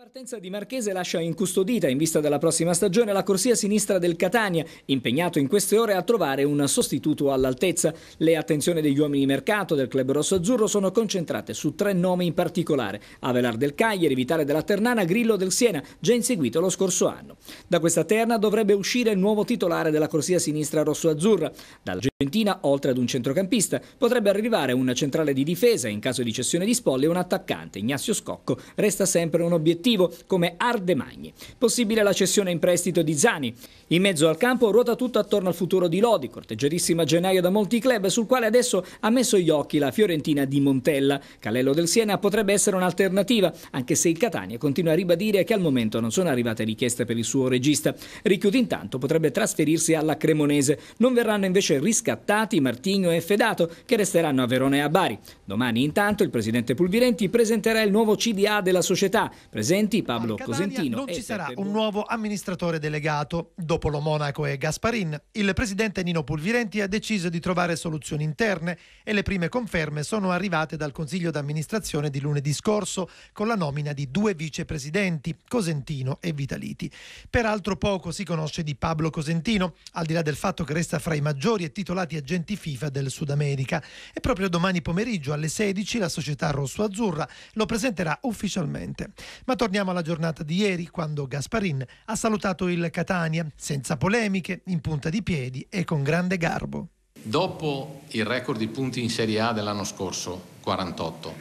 La partenza di Marchese lascia incustodita in vista della prossima stagione la corsia sinistra del Catania, impegnato in queste ore a trovare un sostituto all'altezza. Le attenzioni degli uomini di mercato del club rosso-azzurro sono concentrate su tre nomi in particolare, Avelar del Cagliari, Vitale della Ternana, Grillo del Siena, già inseguito lo scorso anno. Da questa terna dovrebbe uscire il nuovo titolare della corsia sinistra rosso-azzurra. Dall'Argentina, oltre ad un centrocampista, potrebbe arrivare una centrale di difesa in caso di cessione di spolle e un attaccante. Ignazio Scocco resta sempre un obiettivo attivo come Ardemagni. Possibile la cessione in prestito di Zani. In mezzo al campo ruota tutto attorno al futuro di Lodi, corteggiatissima a gennaio da molti club, sul quale adesso ha messo gli occhi la Fiorentina di Montella. Calello del Siena potrebbe essere un'alternativa, anche se il Catania continua a ribadire che al momento non sono arrivate richieste per il suo regista. Ricchiuti intanto potrebbe trasferirsi alla Cremonese. Non verranno invece riscattati Martigno e Fedato, che resteranno a Verona e a Bari. Domani intanto il presidente Pulvirenti presenterà il nuovo CDA della società, presente Presidenti Pablo Cosentino. Non ci sarà un nuovo amministratore delegato. Dopo lo Monaco e Gasparin, il presidente Nino Pulvirenti ha deciso di trovare soluzioni interne e le prime conferme sono arrivate dal Consiglio d'amministrazione di lunedì scorso con la nomina di due vicepresidenti, Cosentino e Vitaliti. Peraltro poco si conosce di Pablo Cosentino, al di là del fatto che resta fra i maggiori e titolati agenti FIFA del Sud America. E proprio domani pomeriggio alle 16 la società rosso-azzurra lo presenterà ufficialmente. Ma torniamo alla giornata di ieri, quando Gasparin ha salutato il Catania, senza polemiche, in punta di piedi e con grande garbo. Dopo il record di punti in Serie A dell'anno scorso, 48,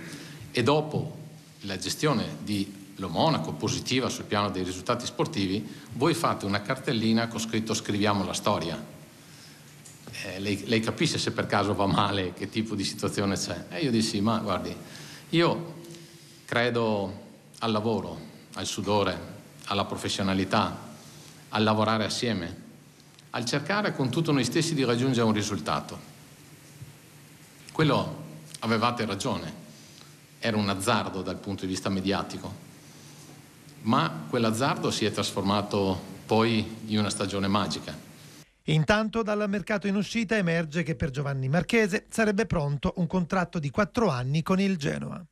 e dopo la gestione di lo Monaco positiva sul piano dei risultati sportivi, voi fate una cartellina con scritto scriviamo la storia. Eh, lei, lei, capisce se per caso va male, che tipo di situazione c'è. E io dissi, ma guardi, io credo al lavoro, al sudore, alla professionalità, al lavorare assieme, al cercare con tutto noi stessi di raggiungere un risultato. Quello avevate ragione, era un azzardo dal punto di vista mediatico, ma quell'azzardo si è trasformato poi in una stagione magica. Intanto dal mercato in uscita emerge che per Giovanni Marchese sarebbe pronto un contratto di quattro anni con il Genoa.